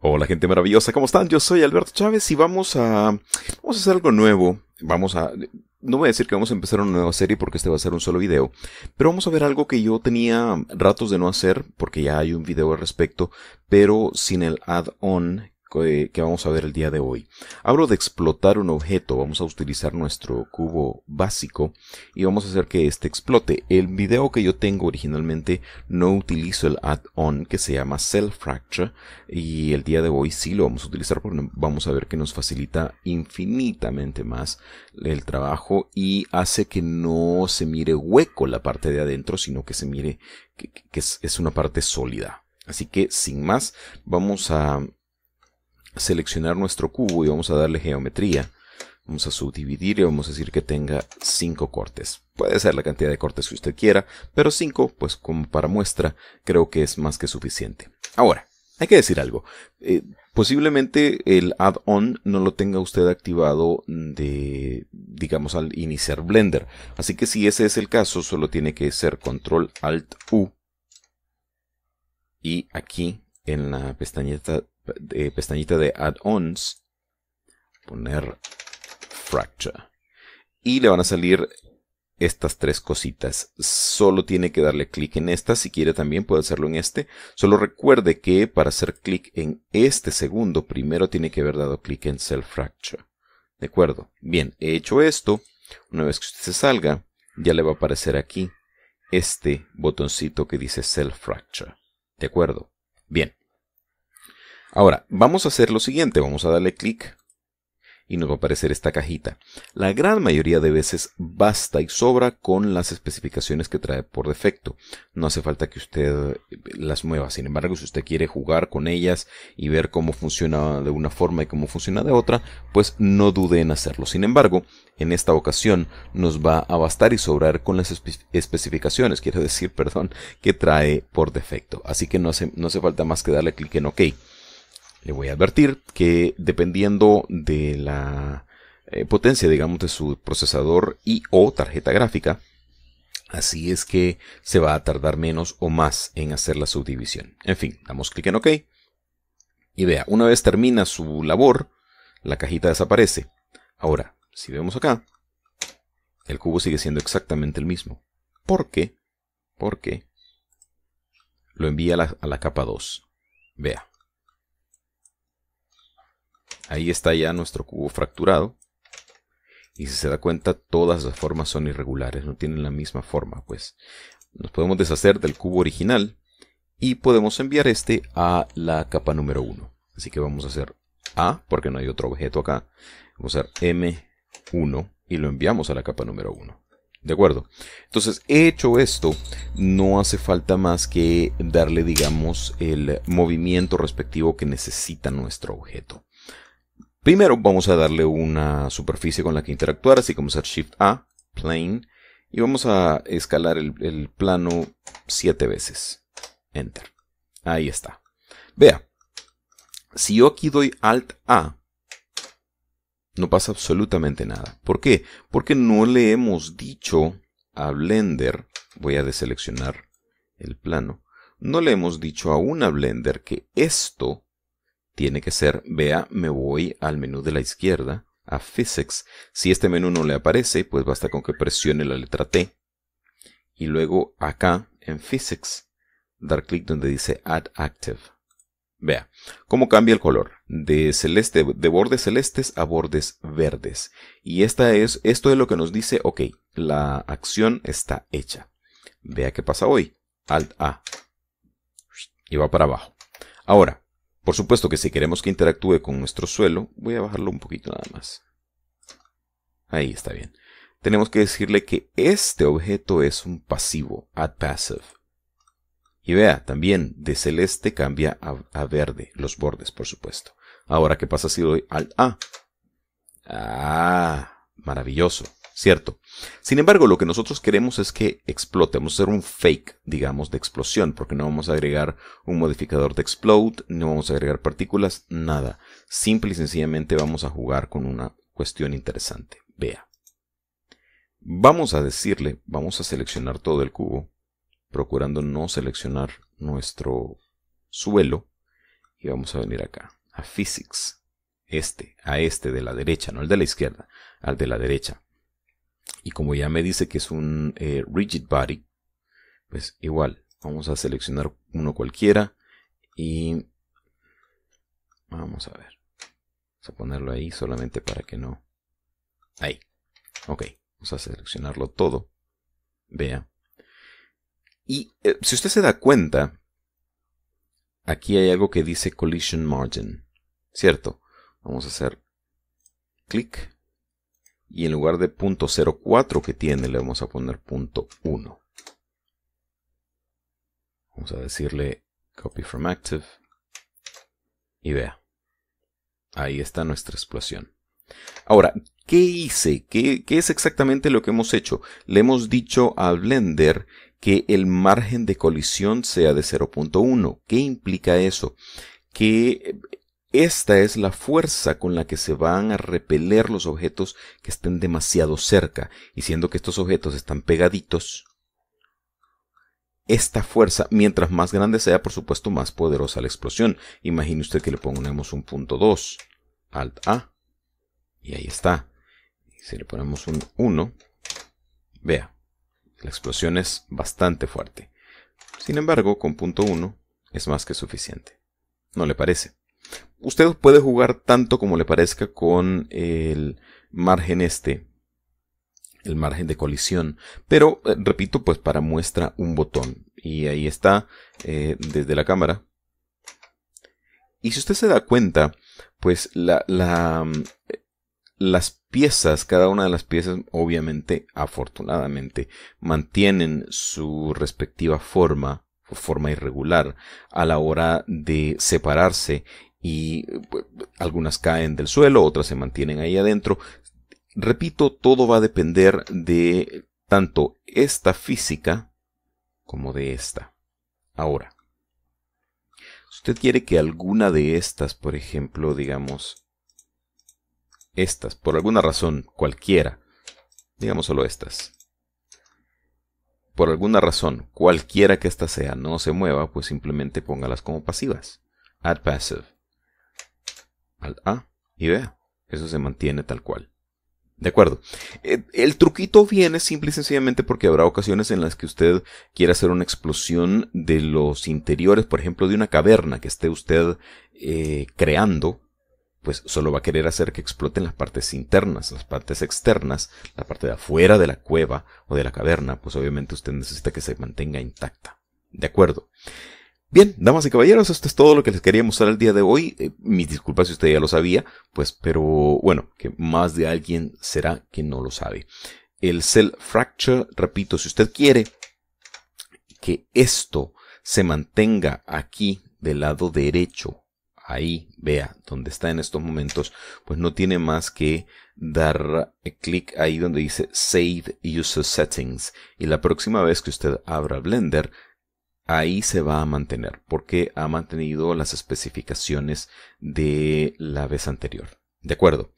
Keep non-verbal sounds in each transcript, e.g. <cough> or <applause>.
Hola gente maravillosa, ¿cómo están? Yo soy Alberto Chávez y vamos a, vamos a hacer algo nuevo. Vamos a... No voy a decir que vamos a empezar una nueva serie porque este va a ser un solo video, pero vamos a ver algo que yo tenía ratos de no hacer porque ya hay un video al respecto, pero sin el add-on que, vamos a ver el día de hoy. Hablo de explotar un objeto, vamos a utilizar nuestro cubo básico y vamos a hacer que este explote. El video que yo tengo originalmente no utilizo el add-on que se llama Cell Fracture y el día de hoy sí lo vamos a utilizar porque vamos a ver que nos facilita infinitamente más el trabajo y hace que no se mire hueco la parte de adentro, sino que se mire que, es una parte sólida. Así que sin más, vamos a seleccionar nuestro cubo y vamos a darle geometría. Vamos a subdividir y vamos a decir que tenga 5 cortes. Puede ser la cantidad de cortes que usted quiera, pero 5, pues como para muestra, creo que es más que suficiente. Ahora, hay que decir algo. Eh, posiblemente el add-on no lo tenga usted activado de, digamos, al iniciar Blender. Así que si ese es el caso, solo tiene que ser Control Alt U. Y aquí en la pestañeta pestañita de add-ons, poner fracture. Y le van a salir estas tres cositas. Solo tiene que darle clic en esta. Si quiere también puede hacerlo en este. Solo recuerde que para hacer clic en este segundo, primero tiene que haber dado clic en Self Fracture. ¿De acuerdo? Bien, he hecho esto. Una vez que usted se salga, ya le va a aparecer aquí este botoncito que dice Self Fracture. ¿De acuerdo? Bien. Ahora, vamos a hacer lo siguiente, vamos a darle clic y nos va a aparecer esta cajita. La gran mayoría de veces basta y sobra con las especificaciones que trae por defecto. No hace falta que usted eh, las mueva. Sin embargo, si usted quiere jugar con ellas y ver cómo funciona de una forma y cómo funciona de otra, pues no dude en hacerlo. Sin embargo, en esta ocasión nos va a bastar y sobrar con las especificaciones, quiero decir, <laughs> perdón, que trae por defecto. Así que no no hace falta más que darle clic en OK. Le voy a advertir que dependiendo de la eh, potencia, digamos, de su procesador y o tarjeta gráfica, así es que se va a tardar menos o más en hacer la subdivisión. En fin, damos clic en OK. Y vea, una vez termina su labor, la cajita desaparece. Ahora, si vemos acá, el cubo sigue siendo exactamente el mismo. ¿Por qué? Porque lo envía a la capa 2. Vea, Ahí está ya nuestro cubo fracturado. Y si se da cuenta, todas las formas son irregulares, no tienen la misma forma. Pues nos podemos deshacer del cubo original y podemos enviar este a la capa número 1. Así que vamos a hacer A, porque no hay otro objeto acá. Vamos a hacer M1 y lo enviamos a la capa número 1. ¿De acuerdo? Entonces, hecho esto, no hace falta más que darle, digamos, el movimiento respectivo que necesita nuestro objeto. Primero vamos a darle una superficie con la que interactuar, así como Shift A, Plane, y vamos a escalar el, el plano 7 veces. Enter. Ahí está. Vea, si yo aquí doy Alt A, no pasa absolutamente nada. ¿Por qué? Porque no le hemos dicho a Blender, voy a deseleccionar el plano, no le hemos dicho aún a Blender que esto tiene que ser, vea, me voy al menú de la izquierda, a Physics. Si este menú no le aparece, pues basta con que presione la letra T. Y luego acá, en Physics, dar clic donde dice Add Active. Vea, cómo cambia el color de celeste, de bordes celestes a bordes verdes. Y esta es, esto es lo que nos dice, ok, la acción está hecha. Vea qué pasa hoy. Alt A. Y va para abajo. Ahora, por supuesto que si queremos que interactúe con nuestro suelo, voy a bajarlo un poquito nada más. Ahí está bien. Tenemos que decirle que este objeto es un pasivo, add passive. Y vea, también de celeste cambia a, a verde, los bordes, por supuesto. Ahora, ¿qué pasa si doy al A? Ah, maravilloso. ¿cierto? Sin embargo, lo que nosotros queremos es que explote, vamos a hacer un fake, digamos, de explosión, porque no vamos a agregar un modificador de explode, no vamos a agregar partículas, nada. Simple y sencillamente vamos a jugar con una cuestión interesante. Vea. Vamos a decirle, vamos a seleccionar todo el cubo, procurando no seleccionar nuestro suelo, y vamos a venir acá, a Physics, este, a este de la derecha, no el de la izquierda, al de la derecha. Y como ya me dice que es un eh, rigid body, pues igual, vamos a seleccionar uno cualquiera y vamos a ver. Vamos a ponerlo ahí solamente para que no. Ahí. Ok, vamos a seleccionarlo todo. Vea. Y eh, si usted se da cuenta, aquí hay algo que dice collision margin, ¿cierto? Vamos a hacer clic y en lugar de punto 04 que tiene le vamos a poner punto 1 vamos a decirle copy from active y vea ahí está nuestra explosión ahora ¿qué hice? ¿Qué, ¿qué es exactamente lo que hemos hecho? le hemos dicho a Blender que el margen de colisión sea de 0.1 ¿qué implica eso? que esta es la fuerza con la que se van a repeler los objetos que estén demasiado cerca, y siendo que estos objetos están pegaditos, esta fuerza, mientras más grande sea, por supuesto, más poderosa la explosión. Imagine usted que le ponemos un punto 2, Alt A, y ahí está. Si le ponemos un 1, vea, la explosión es bastante fuerte. Sin embargo, con punto 1 es más que suficiente. ¿No le parece? usted puede jugar tanto como le parezca con el margen este, el margen de colisión. Pero, eh, repito, pues para muestra un botón. Y ahí está eh, desde la cámara. Y si usted se da cuenta, pues la, mm, las piezas, cada una de las piezas, obviamente, afortunadamente, mantienen su respectiva forma forma irregular a la hora de separarse y pues, algunas caen del suelo, otras se mantienen ahí adentro. Repito, todo va a depender de tanto esta física como de esta. Ahora, si usted quiere que alguna de estas, por ejemplo, digamos, estas, por alguna razón cualquiera, digamos solo estas, por alguna razón, cualquiera que esta sea, no se mueva, pues simplemente póngalas como pasivas. Add passive. A y vea, Eso se mantiene tal cual. De acuerdo. Eh, el truquito viene simple y sencillamente porque habrá ocasiones en las que usted quiera hacer una explosión de los interiores, por ejemplo, de una caverna que esté usted eh, creando, pues solo va a querer hacer que exploten las partes internas, las partes externas, la parte de afuera de la cueva o de la caverna, pues obviamente usted necesita que se mantenga intacta. De acuerdo. Bien, damas y caballeros, esto es todo lo que les quería mostrar el día de hoy. Mi eh, mis disculpas si usted ya lo sabía, pues, pero bueno, que más de alguien será que no lo sabe. El cell fracture, repito, si usted quiere que esto se mantenga aquí del lado derecho, ahí, vea, donde está en estos momentos, pues no tiene más que dar eh, clic ahí donde dice Save User Settings. Y la próxima vez que usted abra Blender, ahí se va a mantener porque ha mantenido las especificaciones de la vez anterior. ¿De acuerdo?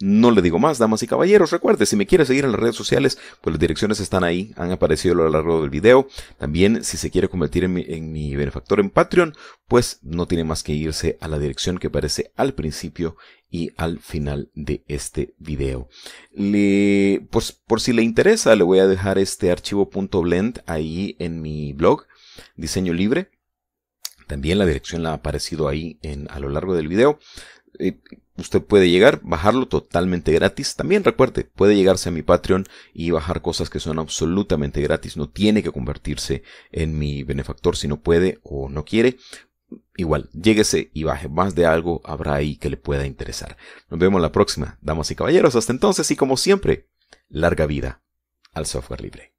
No le digo más, damas y caballeros. Recuerde, si me quiere seguir en las redes sociales, pues las direcciones están ahí, han aparecido a lo largo del video. También, si se quiere convertir en mi, benefactor en Patreon, pues no tiene más que irse a la dirección que aparece al principio y al final de este video. pues, por si le interesa, le voy a dejar este archivo .blend ahí en mi blog diseño libre. También la dirección la ha aparecido ahí en, a lo largo del video. Eh, usted puede llegar, bajarlo totalmente gratis. También recuerde, puede llegarse a mi Patreon y bajar cosas que son absolutamente gratis. No tiene que convertirse en mi benefactor si no puede o no quiere. Igual, lléguese y baje más de algo, habrá ahí que le pueda interesar. Nos vemos la próxima, damas y caballeros. Hasta entonces y como siempre, larga vida al software libre.